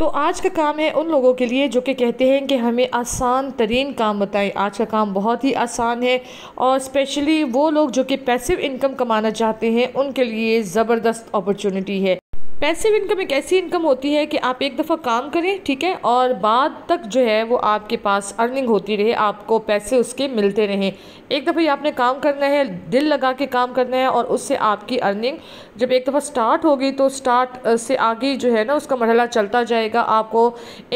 तो आज का काम है उन लोगों के लिए जो कि कहते हैं कि हमें आसान तरीन काम बताएं आज का काम बहुत ही आसान है और स्पेशली वो लोग जो कि पैसिव इनकम कमाना चाहते हैं उनके लिए ज़बरदस्त अपॉर्चुनिटी है पैसिव इनकम एक ऐसी इनकम होती है कि आप एक दफ़ा काम करें ठीक है और बाद तक जो है वो आपके पास अर्निंग होती रहे आपको पैसे उसके मिलते रहें एक दफ़ा ही आपने काम करना है दिल लगा के काम करना है और उससे आपकी अर्निंग जब एक दफ़ा स्टार्ट होगी तो स्टार्ट से आगे जो है ना उसका मरहला चलता जाएगा आपको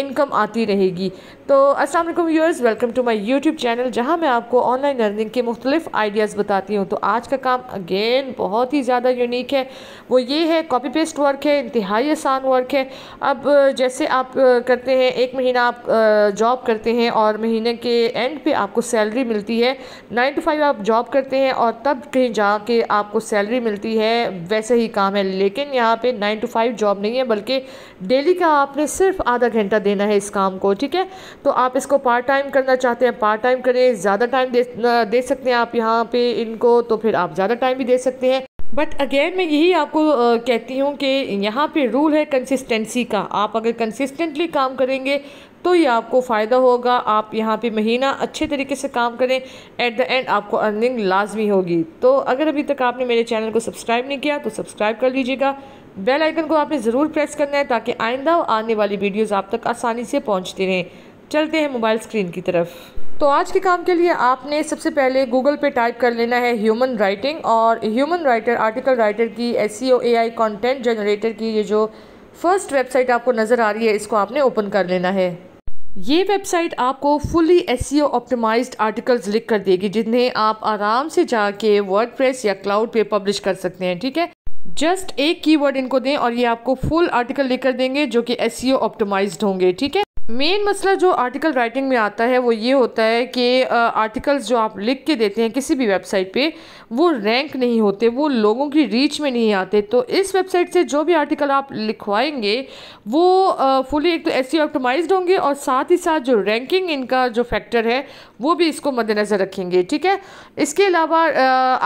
इनकम आती रहेगी तो असल viewers welcome to my YouTube channel जहाँ मैं आपको ऑनलाइन अर्निंग के मुख्तलिफ आइडियाज़ बताती हूँ तो आज का काम अगेन बहुत ही ज़्यादा यूनिक है वो ये है कॉपी पेस्ट वर्क है है इंतहाई आसान वर्क है अब जैसे आप करते हैं एक महीना आप जॉब करते हैं और महीने के एंड पे आपको सैलरी मिलती है नाइन टू फाइव आप जॉब करते हैं और तब कहीं जाके आपको सैलरी मिलती है वैसे ही काम है लेकिन यहाँ पे नाइन टू फाइव जॉब नहीं है बल्कि डेली का आपने सिर्फ आधा घंटा देना है इस काम को ठीक है तो आप इसको पार्ट टाइम करना चाहते हैं पार्ट टाइम करें ज़्यादा टाइम दे, दे सकते हैं आप यहाँ पे इनको तो फिर आप ज़्यादा टाइम भी दे सकते हैं बट अगेन मैं यही आपको आ, कहती हूँ कि यहाँ पे रूल है कंसिस्टेंसी का आप अगर कंसिस्टेंटली काम करेंगे तो ये आपको फ़ायदा होगा आप यहाँ पे महीना अच्छे तरीके से काम करें एट द एंड आपको अर्निंग लाजमी होगी तो अगर अभी तक आपने मेरे चैनल को सब्सक्राइब नहीं किया तो सब्सक्राइब कर लीजिएगा बेल आइकन को आपने ज़रूर प्रेस करना है ताकि आइंदा आने वाली वीडियोज़ आप तक आसानी से पहुँचते रहें चलते हैं मोबाइल स्क्रीन की तरफ तो आज के काम के लिए आपने सबसे पहले गूगल पे टाइप कर लेना है ह्यूमन राइटिंग और ह्यूमन राइटर आर्टिकल राइटर की S C O A I content generator की ये जो फर्स्ट वेबसाइट आपको नज़र आ रही है इसको आपने ओपन कर लेना है ये वेबसाइट आपको fully S C optimized articles लिख कर देगी जिन्हें आप आराम से जाके प्रेस या क्लाउड पे पब्लिश कर सकते हैं ठीक है जस्ट एक कीवर्ड इनको दें और ये आपको फुल आर्टिकल लिख कर देंगे जो कि एस सी ऑप्टिमाइज्ड होंगे ठीक है मेन मसला जो आर्टिकल राइटिंग में आता है वो ये होता है कि आर्टिकल्स जो आप लिख के देते हैं किसी भी वेबसाइट पे वो रैंक नहीं होते वो लोगों की रीच में नहीं आते तो इस वेबसाइट से जो भी आर्टिकल आप लिखवाएंगे वो फुली एक तो ऐसी ऑप्टोमाइज e होंगे और साथ ही साथ जो रैंकिंग इनका जो फैक्टर है वो भी इसको मद्देनज़र रखेंगे ठीक है इसके अलावा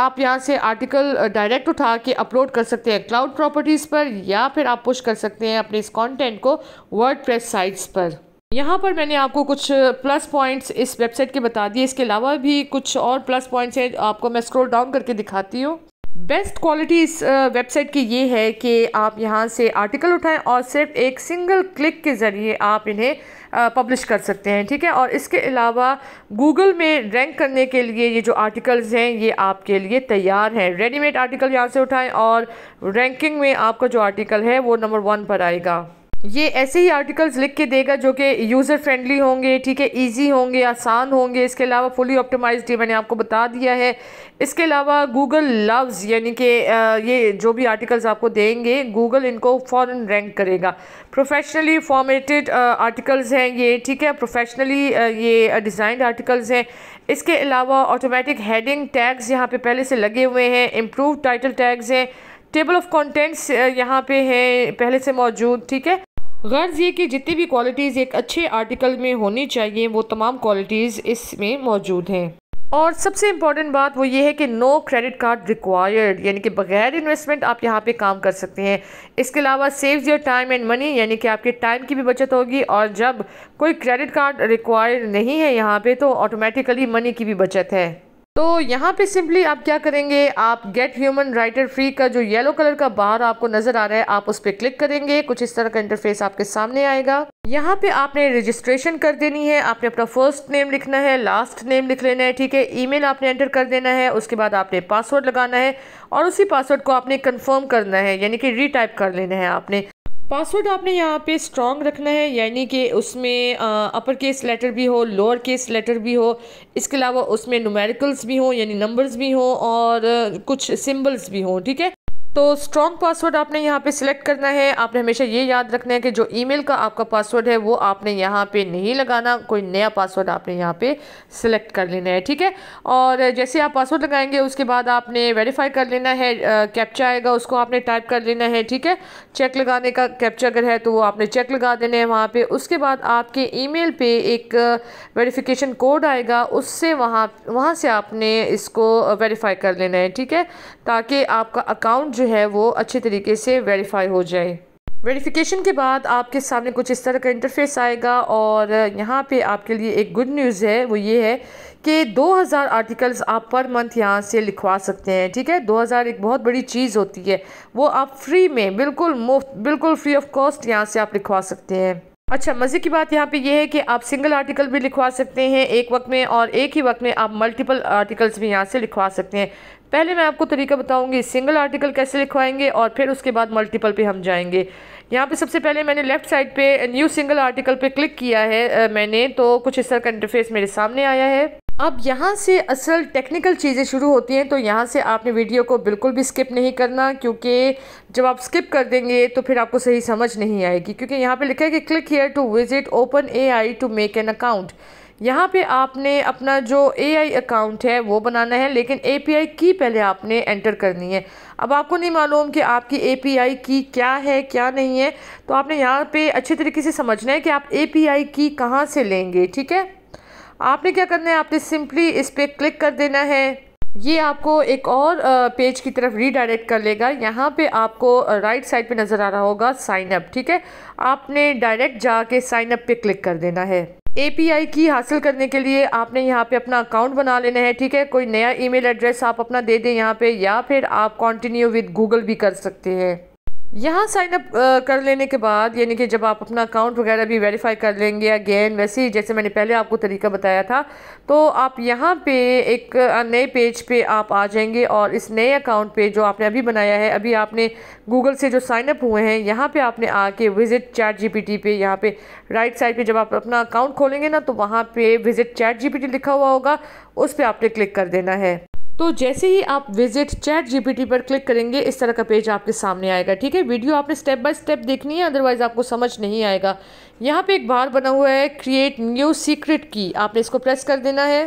आप यहाँ से आर्टिकल डायरेक्ट उठा के अपलोड कर सकते हैं क्लाउड प्रॉपर्टीज़ पर या फिर आप पुश कर सकते हैं अपने इस कॉन्टेंट को वर्ड साइट्स पर यहाँ पर मैंने आपको कुछ प्लस पॉइंट्स इस वेबसाइट के बता दिए इसके अलावा भी कुछ और प्लस पॉइंट्स हैं आपको मैं स्क्रॉल डाउन करके दिखाती हूँ बेस्ट क्वालिटी इस वेबसाइट की ये है कि आप यहाँ से आर्टिकल उठाएं और सिर्फ एक सिंगल क्लिक के ज़रिए आप इन्हें पब्लिश कर सकते हैं ठीक है और इसके अलावा गूगल में रैंक करने के लिए ये जो आर्टिकल्स हैं ये आपके लिए तैयार हैं रेडीमेड आर्टिकल यहाँ से उठाएं और रैंकिंग में आपका जो आर्टिकल है वो नंबर वन पर आएगा ये ऐसे ही आर्टिकल्स लिख के देगा जो कि यूज़र फ्रेंडली होंगे ठीक है इजी होंगे आसान होंगे इसके अलावा फुली ऑप्टिमाइज्ड ये मैंने आपको बता दिया है इसके अलावा गूगल लव्स यानी कि ये जो भी आर्टिकल्स आपको देंगे गूगल इनको फ़ौर रैंक करेगा प्रोफेशनली फॉर्मेटेड आर्टिकल्स हैं ये ठीक है प्रोफेशनली ये डिज़ाइंड आर्टिकल्स हैं इसके अलावा ऑटोमेटिक हेडिंग टैग्स यहाँ पर पहले से लगे हुए हैं इम्प्रूव टाइटल टैग्स हैं टेबल ऑफ़ कॉन्टेंट्स यहाँ पे हैं पहले से मौजूद ठीक है गर्ज़ ये कि जितनी भी क्वालिटीज़ एक अच्छे आर्टिकल में होनी चाहिए वो तमाम क्वालिटीज़ इसमें मौजूद हैं और सबसे इम्पॉर्टेंट बात वो ये है कि नो क्रेडिट कार्ड रिक्वायर्ड यानी कि बगैर इन्वेस्टमेंट आप यहाँ पे काम कर सकते हैं इसके अलावा saves your time and money यानी कि आपके टाइम की भी बचत होगी और जब कोई क्रेडिट कार्ड रिक्वायर्ड नहीं है यहाँ पे तो ऑटोमेटिकली मनी की भी बचत है तो यहाँ पे सिंपली आप क्या करेंगे आप गेट ह्यूमन राइटर फ्री का जो येलो कलर का बार आपको नज़र आ रहा है आप उस पर क्लिक करेंगे कुछ इस तरह का इंटरफेस आपके सामने आएगा यहाँ पे आपने रजिस्ट्रेशन कर देनी है आपने अपना फर्स्ट नेम लिखना है लास्ट नेम लिख लेना है ठीक है ईमेल आपने एंटर कर देना है उसके बाद आपने पासवर्ड लगाना है और उसी पासवर्ड को आपने कंफर्म करना है यानी कि रीटाइप कर लेना है आपने पासवर्ड आपने यहाँ पे स्ट्रॉन्ग रखना है यानी कि उसमें अपर केस लेटर भी हो लोअर केस लेटर भी हो इसके अलावा उसमें नुमेरिकल्स भी हों यानी नंबर्स भी हों और कुछ सिंबल्स भी हों ठीक है तो स्ट्रॉन्ग पासवर्ड आपने यहाँ पे सिलेक्ट करना है आपने हमेशा ये याद रखना है कि जो ईमेल का आपका पासवर्ड है वो आपने यहाँ पे नहीं लगाना कोई नया पासवर्ड आपने यहाँ पे सिलेक्ट कर लेना है ठीक है और जैसे आप पासवर्ड लगाएंगे उसके बाद आपने वेरीफाई कर लेना है कैप्चा आएगा उसको आपने टाइप कर लेना है ठीक है चेक लगाने का कैप्चा अगर है तो वो आपने चेक लगा देना है वहाँ पर उसके बाद आपके ई मेल एक वेरीफिकेशन कोड आएगा उससे वहाँ वहाँ से आपने इसको वेरीफाई कर लेना है ठीक है ताकि आपका अकाउंट जो है वो अच्छे तरीके से वेरीफाई हो जाए वेरिफिकेशन के बाद आपके सामने कुछ इस तरह का इंटरफेस आएगा और यहाँ पे आपके लिए एक गुड न्यूज़ है वो ये है कि 2000 आर्टिकल्स आप पर मंथ यहाँ से लिखवा सकते हैं ठीक है 2000 एक बहुत बड़ी चीज़ होती है वो आप फ्री में बिल्कुल मुफ्त बिल्कुल फ्री ऑफ कॉस्ट यहाँ से आप लिखवा सकते हैं अच्छा मज़े की बात यहाँ पे यह है कि आप सिंगल आर्टिकल भी लिखवा सकते हैं एक वक्त में और एक ही वक्त में आप मल्टीपल आर्टिकल्स भी यहाँ से लिखवा सकते हैं पहले मैं आपको तरीका बताऊंगी सिंगल आर्टिकल कैसे लिखवाएंगे और फिर उसके बाद मल्टीपल पे हम जाएंगे यहाँ पे सबसे पहले मैंने लेफ़्ट साइड पे न्यू सिंगल आर्टिकल पे क्लिक किया है मैंने तो कुछ इस तरह का इंटरफेस मेरे सामने आया है अब यहाँ से असल टेक्निकल चीज़ें शुरू होती हैं तो यहाँ से आपने वीडियो को बिल्कुल भी स्किप नहीं करना क्योंकि जब आप स्किप कर देंगे तो फिर आपको सही समझ नहीं आएगी क्योंकि यहाँ पे लिखा है कि click here to visit open A I to make an account यहाँ पे आपने अपना जो एआई अकाउंट है वो बनाना है लेकिन एपीआई की पहले आपने एंटर करनी है अब आपको नहीं मालूम कि आपकी एपीआई की क्या है क्या नहीं है तो आपने यहाँ पे अच्छे तरीके से समझना है कि आप एपीआई की कहाँ से लेंगे ठीक है आपने क्या करना है आपने सिंपली इस पर क्लिक कर देना है ये आपको एक और पेज की तरफ रीडायरेक्ट कर लेगा यहाँ पे आपको राइट साइड पे नज़र आ रहा होगा साइनअप ठीक है आपने डायरेक्ट जाके साइनअप पे क्लिक कर देना है एपीआई की हासिल करने के लिए आपने यहाँ पे अपना अकाउंट बना लेना है ठीक है कोई नया ईमेल एड्रेस आप अपना दे दें यहाँ पे या फिर आप कंटिन्यू विद गूगल भी कर सकते हैं यहाँ साइन अप uh, कर लेने के बाद यानी कि जब आप अपना अकाउंट वगैरह भी वेरीफाई कर लेंगे अगेन वैसे ही जैसे मैंने पहले आपको तरीका बताया था तो आप यहाँ पे एक uh, नए पेज पे आप आ जाएंगे और इस नए अकाउंट पे जो आपने अभी बनाया है अभी आपने गूगल से जो साइन अप हुए हैं यहाँ पे आपने आके visit chat G P T पे यहाँ पे राइट साइड पर जब आप अपना अकाउंट खोलेंगे ना तो वहाँ पर visit chat G P T लिखा हुआ होगा उस पर आपने क्लिक कर देना है तो जैसे ही आप विजिट चैट जीपीटी पर क्लिक करेंगे इस तरह का पेज आपके सामने आएगा ठीक है वीडियो आपने स्टेप बाय स्टेप देखनी है अदरवाइज़ आपको समझ नहीं आएगा यहाँ पे एक बार बना हुआ है क्रिएट न्यू सीक्रेट की आपने इसको प्रेस कर देना है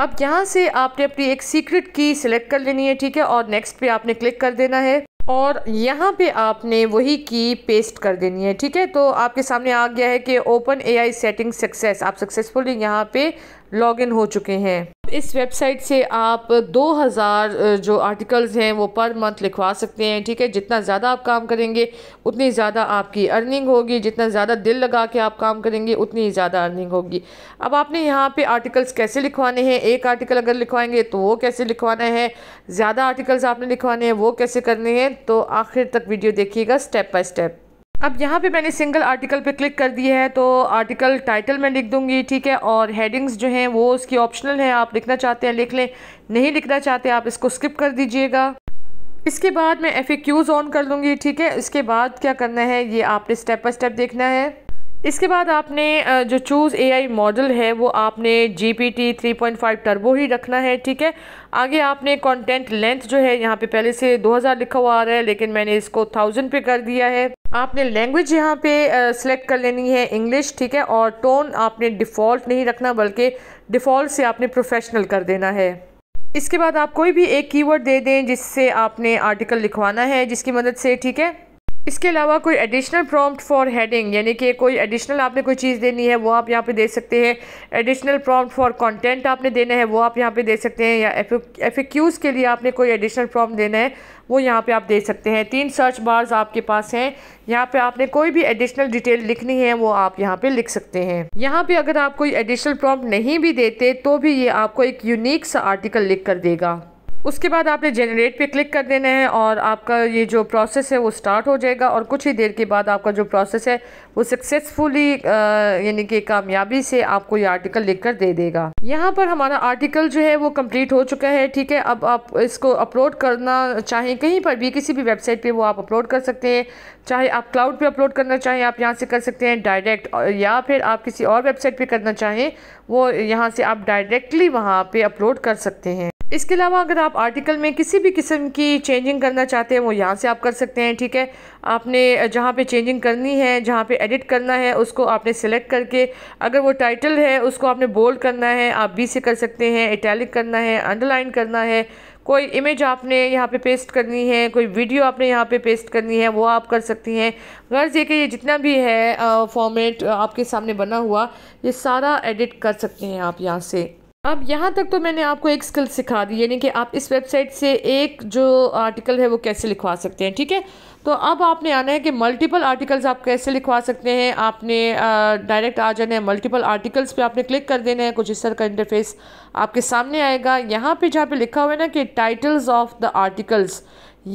अब यहाँ से आपने अपनी एक सीक्रेट की सिलेक्ट कर लेनी है ठीक है और नेक्स्ट पे आपने क्लिक कर देना है और यहाँ पे आपने वही की पेस्ट कर देनी है ठीक है तो आपके सामने आ गया है कि ओपन एआई सेटिंग सक्सेस आप सक्सेसफुली यहाँ पे लॉगिन हो चुके हैं इस वेबसाइट से आप 2000 जो आर्टिकल्स हैं वो पर मंथ लिखवा सकते हैं ठीक है जितना ज़्यादा आप काम करेंगे उतनी ज़्यादा आपकी अर्निंग होगी जितना ज़्यादा दिल लगा के आप काम करेंगे उतनी ज़्यादा अर्निंग होगी अब आपने यहाँ पे आर्टिकल्स कैसे लिखवाने हैं एक आर्टिकल अगर लिखवाएंगे तो वो कैसे लिखवाना है ज़्यादा आर्टिकल्स आपने लिखवाने हैं वो कैसे करने हैं तो आखिर तक वीडियो देखिएगा स्टेप बाई स्टेप अब यहाँ पे मैंने सिंगल आर्टिकल पे क्लिक कर दिया है तो आर्टिकल टाइटल मैं लिख दूँगी ठीक है और हेडिंग्स जो हैं वो उसकी ऑप्शनल है आप लिखना चाहते हैं लिख लें नहीं लिखना चाहते आप इसको स्किप कर दीजिएगा इसके बाद मैं एफ ऑन कर लूँगी ठीक है इसके बाद क्या करना है ये आपने स्टेप बाई स्टेप देखना है इसके बाद आपने जो चूज़ एआई मॉडल है वो आपने जीपीटी 3.5 टर्बो ही रखना है ठीक है आगे आपने कंटेंट लेंथ जो है यहाँ पे पहले से 2000 लिखा हुआ आ रहा है लेकिन मैंने इसको 1000 पे कर दिया है आपने लैंग्वेज यहाँ पे सिलेक्ट कर लेनी है इंग्लिश ठीक है और टोन आपने डिफ़ॉल्ट नहीं रखना बल्कि डिफ़ॉल्ट से आपने प्रोफेशनल कर देना है इसके बाद आप कोई भी एक कीवर्ड दे दें जिससे आपने आर्टिकल लिखवाना है जिसकी मदद से ठीक है इसके अलावा कोई एडिशनल प्रॉम्प्ट फॉर हेडिंग यानी कि कोई एडिशनल आपने कोई चीज़ देनी है वो आप यहाँ पे दे सकते हैं एडिशनल प्रॉम्प्ट फॉर कंटेंट आपने देना है वो आप यहाँ पे दे सकते हैं या एफिक्यूज़ के लिए आपने कोई एडिशनल प्रॉम्प्ट देना है वो यहाँ पे आप दे सकते हैं तीन सर्च बार्स आपके पास हैं यहाँ पे आपने कोई भी एडिशनल डिटेल लिखनी है वो आप यहाँ पे लिख सकते हैं यहाँ पे अगर आप कोई एडिशनल प्रॉम्प्ट नहीं भी देते तो भी ये आपको एक यूनिक सा आर्टिकल लिख कर देगा उसके बाद आपने जनरेट पे क्लिक कर देना है और आपका ये जो प्रोसेस है वो स्टार्ट हो जाएगा और कुछ ही देर के बाद आपका जो प्रोसेस है वो सक्सेसफुली यानी कि कामयाबी से आपको ये आर्टिकल लिख कर दे देगा यहाँ पर हमारा आर्टिकल जो है वो कंप्लीट हो चुका है ठीक है अब आप इसको अपलोड करना चाहें कहीं पर भी किसी भी वेबसाइट पर वो आप अपलोड कर सकते हैं चाहे आप क्लाउड पर अपलोड करना चाहें आप यहाँ से कर सकते हैं डायरेक्ट या फिर आप किसी और वेबसाइट पर करना चाहें वो यहाँ से आप डायरेक्टली वहाँ पर अपलोड कर सकते हैं इसके अलावा अगर आप आर्टिकल में किसी भी किस्म की चेंजिंग करना चाहते हैं वो यहाँ से आप कर सकते हैं ठीक है आपने जहाँ पे चेंजिंग करनी है जहाँ पे एडिट करना है उसको आपने सेलेक्ट करके अगर वो टाइटल है उसको आपने बोल्ड करना है आप बी से कर सकते हैं इटैलिक करना है अंडरलाइन करना है कोई इमेज आपने यहाँ पे पेस्ट करनी है कोई वीडियो आपने यहाँ पे पेस्ट करनी है वो आप कर सकती हैं गर्ज़ ये कि ये जितना भी है फॉर्मेट आपके सामने बना हुआ ये सारा एडिट कर सकते हैं आप यहाँ से अब यहाँ तक तो मैंने आपको एक स्किल सिखा दी यानी कि आप इस वेबसाइट से एक जो आर्टिकल है वो कैसे लिखवा सकते हैं ठीक है तो अब आपने आना है कि मल्टीपल आर्टिकल्स आप कैसे लिखवा सकते हैं आपने डायरेक्ट आ जाना है मल्टीपल आर्टिकल्स पे आपने क्लिक कर देना है कुछ इस तरह का इंटरफेस आपके सामने आएगा यहाँ पे जहाँ पे लिखा हुआ है ना कि टाइटल्स ऑफ द आर्टिकल्स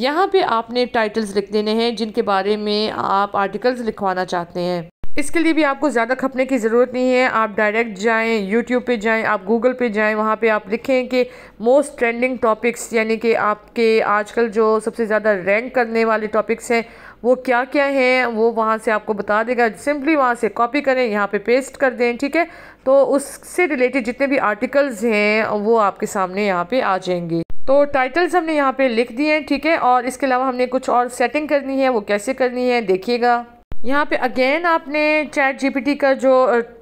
यहाँ पे आपने टाइटल्स लिख देने हैं जिनके बारे में आप आर्टिकल्स लिखवाना चाहते हैं इसके लिए भी आपको ज़्यादा खपने की ज़रूरत नहीं है आप डायरेक्ट जाएं यूट्यूब पे जाएं आप गूगल पे जाएं वहाँ पे आप लिखें कि मोस्ट ट्रेंडिंग टॉपिक्स यानी कि आपके आजकल जो सबसे ज़्यादा रैंक करने वाले टॉपिक्स हैं वो क्या क्या हैं वो वहाँ से आपको बता देगा सिंपली वहाँ से कॉपी करें यहाँ पे पेस्ट कर दें ठीक है तो उससे रिलेटेड जितने भी आर्टिकल्स हैं वो आपके सामने यहाँ पे आ जाएंगे तो टाइटल्स हमने यहाँ पे लिख दिए हैं ठीक है और इसके अलावा हमने कुछ और सेटिंग करनी है वो कैसे करनी है देखिएगा यहाँ पे अगेन आपने चैट जीपीटी का जो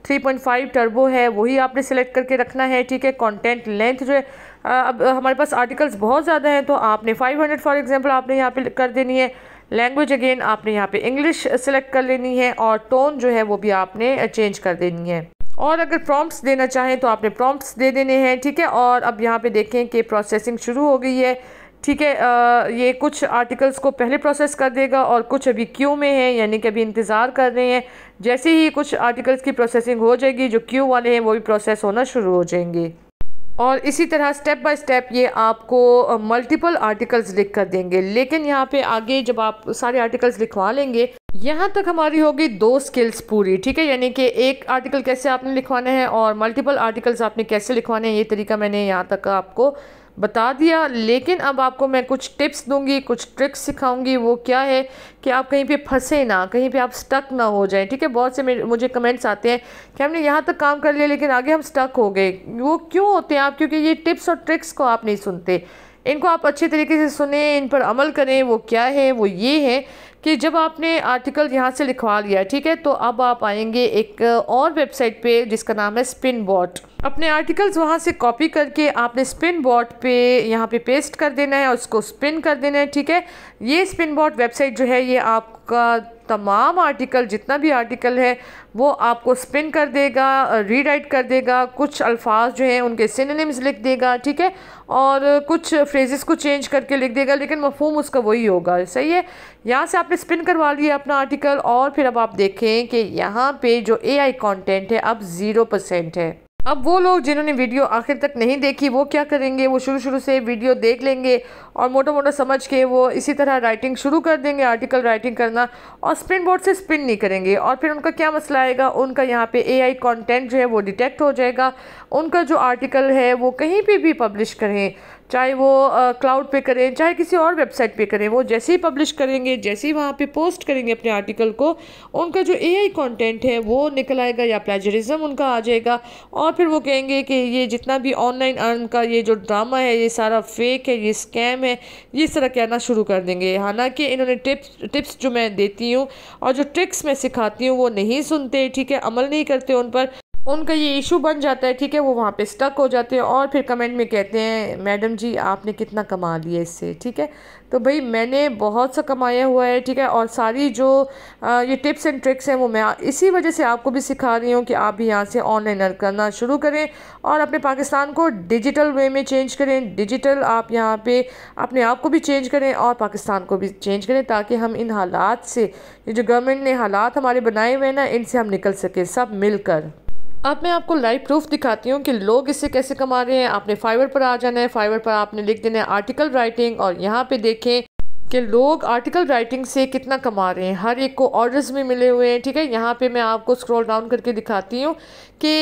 3.5 टर्बो है वही आपने सेलेक्ट करके रखना है ठीक है कंटेंट लेंथ जो है अब हमारे पास आर्टिकल्स बहुत ज़्यादा हैं तो आपने 500 फॉर एग्जांपल आपने यहाँ पे कर देनी है लैंग्वेज अगेन आपने यहाँ पे इंग्लिश सेलेक्ट कर लेनी है और टोन जो है वो भी आपने चेंज कर देनी है और अगर प्रॉम्प्ट देना चाहें तो आपने प्रॉम्प्ट दे देने हैं ठीक है और अब यहाँ पर देखें कि प्रोसेसिंग शुरू हो गई है ठीक है ये कुछ आर्टिकल्स को पहले प्रोसेस कर देगा और कुछ अभी क्यू में है यानी कि अभी इंतज़ार कर रहे हैं जैसे ही कुछ आर्टिकल्स की प्रोसेसिंग हो जाएगी जो क्यू वाले हैं वो भी प्रोसेस होना शुरू हो जाएंगे और इसी तरह स्टेप बाय स्टेप ये आपको मल्टीपल आर्टिकल्स लिख कर देंगे लेकिन यहाँ पे आगे जब आप सारे आर्टिकल्स लिखवा लेंगे यहाँ तक हमारी होगी दो स्किल्स पूरी ठीक है यानी कि एक आर्टिकल कैसे आपने लिखवाना है और मल्टीपल आर्टिकल्स आपने कैसे लिखवाने हैं ये तरीका मैंने यहाँ तक आपको बता दिया लेकिन अब आपको मैं कुछ टिप्स दूंगी कुछ ट्रिक्स सिखाऊंगी वो क्या है कि आप कहीं पे फंसे ना कहीं पे आप स्टक ना हो जाएं ठीक है बहुत से मुझे कमेंट्स आते हैं कि हमने यहाँ तक काम कर लिया लेकिन आगे हम स्टक हो गए वो क्यों होते हैं आप क्योंकि ये टिप्स और ट्रिक्स को आप नहीं सुनते इनको आप अच्छे तरीके से सुने इन पर अमल करें वो क्या है वो ये है कि जब आपने आर्टिकल यहाँ से लिखवा लिया ठीक है तो अब आप आएंगे एक और वेबसाइट पे जिसका नाम है स्पिन बॉट अपने आर्टिकल्स वहाँ से कॉपी करके आपने स्पिन बॉट पे यहाँ पे पेस्ट कर देना है और उसको स्पिन कर देना है ठीक है ये स्पिन बॉट वेबसाइट जो है ये आपका तमाम आर्टिकल जितना भी आर्टिकल है वो आपको स्पिन कर देगा रीराइट कर देगा कुछ अल्फाज जो हैं उनके सिनेम्स लिख देगा ठीक है और कुछ फ्रेजेस को चेंज करके लिख देगा लेकिन मफहम उसका वही होगा सही है यहाँ से आपने स्पिन करवा लिया अपना आर्टिकल और फिर अब आप देखें कि यहाँ पे जो एआई कंटेंट है अब ज़ीरो परसेंट है अब वो लोग जिन्होंने वीडियो आखिर तक नहीं देखी वो क्या करेंगे वो शुरू शुरू से वीडियो देख लेंगे और मोटा मोटा समझ के वो इसी तरह राइटिंग शुरू कर देंगे आर्टिकल राइटिंग करना और स्प्रिन बोर्ड से स्पिन नहीं करेंगे और फिर उनका क्या मसला आएगा उनका यहाँ पे एआई कंटेंट जो है वो डिटेक्ट हो जाएगा उनका जो आर्टिकल है वो कहीं पर भी पब्लिश करें चाहे वो क्लाउड पे करें चाहे किसी और वेबसाइट पे करें वो जैसे ही पब्लिश करेंगे जैसे ही वहाँ पे पोस्ट करेंगे अपने आर्टिकल को उनका जो एआई कंटेंट है वो निकल आएगा या प्लेजरिज्म उनका आ जाएगा और फिर वो कहेंगे कि ये जितना भी ऑनलाइन अर्न का ये जो ड्रामा है ये सारा फेक है ये स्कैम है ये इस तरह कहना शुरू कर देंगे हालाँकि इन्होंने टिप्स टिप्स जो मैं देती हूँ और जो ट्रिक्स मैं सिखाती हूँ वो नहीं सुनते ठीक है अमल नहीं करते उन पर उनका ये इशू बन जाता है ठीक है वो वहाँ पे स्टक हो जाते हैं और फिर कमेंट में कहते हैं मैडम जी आपने कितना कमा लिया इससे ठीक है तो भाई मैंने बहुत सा कमाया हुआ है ठीक है और सारी जो आ, ये टिप्स एंड ट्रिक्स हैं वो मैं इसी वजह से आपको भी सिखा रही हूँ कि आप भी यहाँ से ऑनलाइन अर्न करना शुरू करें और अपने पाकिस्तान को डिजिटल वे में चेंज करें डिजिटल आप यहाँ पर अपने आप को भी चेंज करें और पाकिस्तान को भी चेंज करें ताकि हम इन हालात से ये जो गवर्नमेंट ने हालात हमारे बनाए हुए हैं ना इनसे हम निकल सकें सब मिलकर अब मैं आपको लाइव प्रूफ दिखाती हूँ कि लोग इससे कैसे कमा रहे हैं आपने फाइवर पर आ जाना है फाइवर पर आपने लिख देना है आर्टिकल राइटिंग और यहाँ पे देखें कि लोग आर्टिकल राइटिंग से कितना कमा रहे हैं हर एक को ऑर्डर्स में मिले हुए हैं ठीक है यहाँ पे मैं आपको स्क्रॉल डाउन करके दिखाती हूँ कि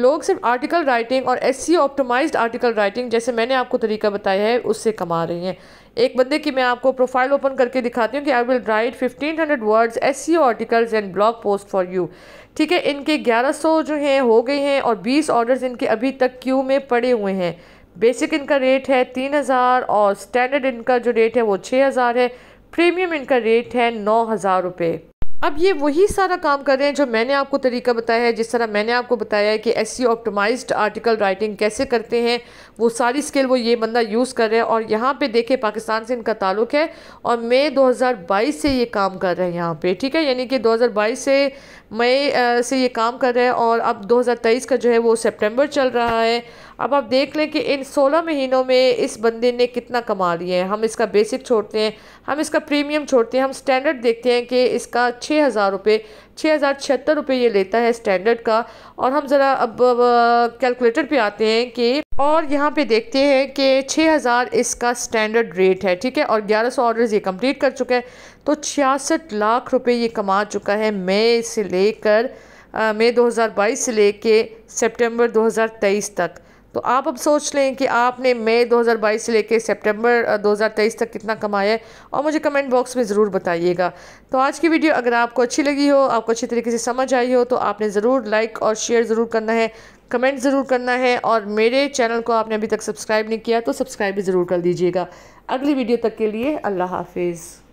लोग सिर्फ आर्टिकल राइटिंग और S C optimized article writing जैसे मैंने आपको तरीका बताया है उससे कमा रही हैं एक बंदे की मैं आपको प्रोफाइल ओपन करके दिखाती हूँ कि I will write fifteen hundred words as articles and blog post for you ठीक है इनके ग्यारह सौ जो हैं हो गए हैं और बीस ऑर्डर्स इनके अभी तक क्यू में पड़े हुए हैं बेसिक इनका रेट है तीन हज़ार और स्टैंडर्ड इनका जो रेट है वो छः हज़ार है प्रीमियम इनका रेट है नौ हज़ार रुपये अब ये वही सारा काम कर रहे हैं जो मैंने आपको तरीका बताया है जिस तरह मैंने आपको बताया है कि एस ऑप्टोमाइज्ड आर्टिकल राइटिंग कैसे करते हैं वो सारी स्किल वो ये बंदा यूज़ कर रहा है और यहाँ पे देखे पाकिस्तान से इनका ताल्लुक है और मई 2022 से ये काम कर रहे हैं यहाँ पे ठीक है यानी कि 2022 से मई से ये काम कर रहे हैं और अब दो का जो है वो सेप्टेम्बर चल रहा है अब आप देख लें कि इन सोलह महीनों में इस बंदे ने कितना कमा लिया है हम इसका बेसिक छोड़ते हैं हम इसका प्रीमियम छोड़ते हैं हम स्टैंडर्ड देखते हैं कि इसका छः हज़ार रुपये छः हज़ार छिहत्तर रुपये ये लेता है स्टैंडर्ड का और हम ज़रा अब कैलकुलेटर पे आते हैं कि और यहाँ पे देखते हैं कि 6000 इसका स्टैंडर्ड रेट है ठीक है और 1100 सौ ये कम्प्लीट कर चुका है तो छियासठ लाख रुपये ये कमा चुका है मई से लेकर मई दो से ले सितंबर सेप्टेम्बर तक तो आप अब सोच लें कि आपने मई 2022 से लेकर सितंबर 2023 तक कितना कमाया है और मुझे कमेंट बॉक्स में ज़रूर बताइएगा तो आज की वीडियो अगर आपको अच्छी लगी हो आपको अच्छी तरीके से समझ आई हो तो आपने ज़रूर लाइक और शेयर ज़रूर करना है कमेंट ज़रूर करना है और मेरे चैनल को आपने अभी तक सब्सक्राइब नहीं किया तो सब्सक्राइब भी ज़रूर कर दीजिएगा अगली वीडियो तक के लिए अल्लाह हाफिज़